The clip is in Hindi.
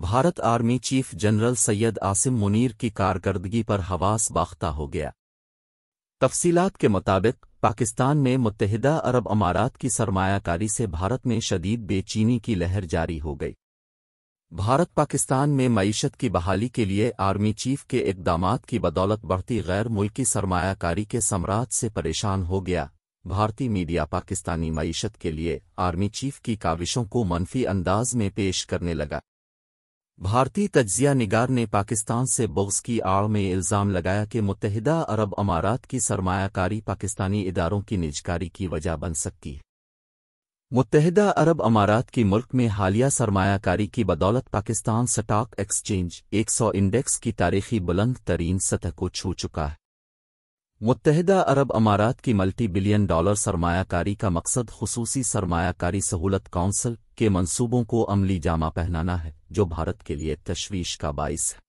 Bharat army chief general Syed Asim Munir की कारकर्दगी पर हवास बाख्ता हो गया तफसीलात के मुताबिक पाकिस्तान में मुतहदा अरब अमारात की सरमायाकारी से भारत में शदीद बेचीनी की लहर जारी हो गई भारत पाकिस्तान में मीशत की बहाली के लिए आर्मी चीफ के इकदाम की बदौलत बढ़ती गैर मुल्की सरमायाकारी के सम्राट से परेशान हो गया भारतीय मीडिया पाकिस्तानी मीशत के लिए आर्मी चीफ की काविशों को मनफी अंदाज में पेश करने लगा भारतीय तजिया निगार ने पाकिस्तान से बोग्स की आड़ में इल्ज़ाम लगाया कि मुतहदा अरब अमारात की सरमायाकारी पाकिस्तानी इदारों की निजकारी की वजह बन सकती है मुतहदा अरब अमारात की मुल्क में हालिया सरमायाकारी की बदौलत पाकिस्तान स्टॉक एक्सचेंज 100 इंडेक्स की तारीखी बुलंद तरीन सतह को छू चुका है मुतहदा अरब अमारात की मल्टी बिलियन डॉलर सरमायाकारी का मकसद खसूसी सरमायाकारी सहूलत काउंसिल के मंसूबों को अमली जामा पहनाना है जो भारत के लिए तशवीश का बायस है